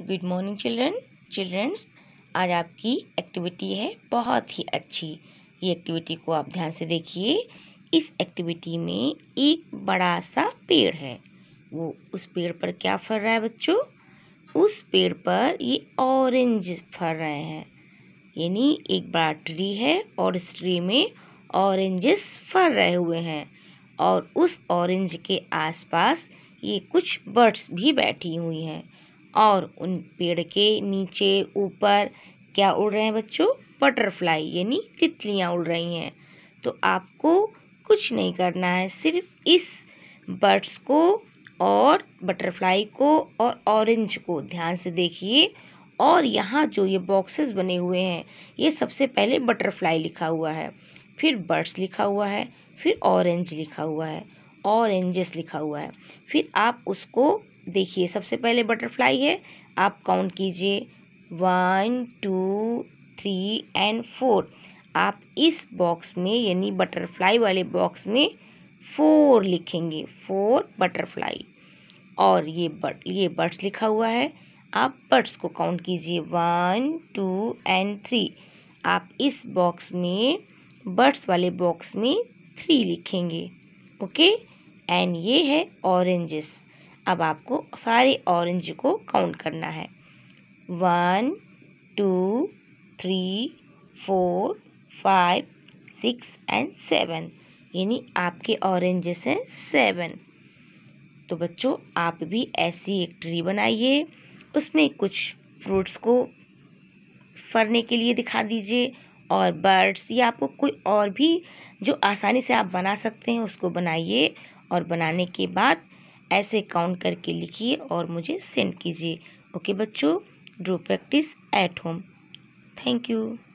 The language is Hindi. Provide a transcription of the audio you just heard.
गुड मॉर्निंग चिल्ड्रन चिल्ड्रंस आज आपकी एक्टिविटी है बहुत ही अच्छी ये एक्टिविटी को आप ध्यान से देखिए इस एक्टिविटी में एक बड़ा सा पेड़ है वो उस पेड़ पर क्या फर रहा है बच्चों उस पेड़ पर ये ऑरेंज फर रहे हैं यानी एक बड़ा ट्री है और इस ट्री में ऑरेंजेस फर रहे हुए हैं और उस ऑरेंज के आसपास ये कुछ बर्ड्स भी बैठी हुई हैं और उन पेड़ के नीचे ऊपर क्या उड़ रहे हैं बच्चों बटरफ्लाई यानी तितलियाँ उड़ रही हैं तो आपको कुछ नहीं करना है सिर्फ इस बर्ड्स को और बटरफ्लाई को और ऑरेंज को ध्यान से देखिए और यहाँ जो ये बॉक्सेस बने हुए हैं ये सबसे पहले बटरफ्लाई लिखा हुआ है फिर बर्ड्स लिखा हुआ है फिर ऑरेंज लिखा हुआ है ऑरेंजेस लिखा हुआ है फिर आप उसको देखिए सबसे पहले बटरफ्लाई है आप काउंट कीजिए one two three and four आप इस बॉक्स में यानी बटरफ्लाई वाले बॉक्स में फोर लिखेंगे फोर बटरफ्लाई और ये बट ये बर्ड्स लिखा हुआ है आप बर्ड्स को काउंट कीजिए वन टू एंड थ्री आप इस बॉक्स में बर्ड्स वाले बॉक्स में थ्री लिखेंगे ओके एंड ये है ऑरेंजेस अब आपको सारे ऑरेंज को काउंट करना है one two three four five six and seven यानी आपके ऑरेंजेस हैं सेवन तो बच्चों आप भी ऐसी एक ट्री बनाइए उसमें कुछ फ्रूट्स को फरने के लिए दिखा दीजिए और बर्ड्स या आपको कोई और भी जो आसानी से आप बना सकते हैं उसको बनाइए और बनाने के बाद ऐसे काउंट करके लिखिए और मुझे सेंड कीजिए ओके बच्चों do practice at home thank you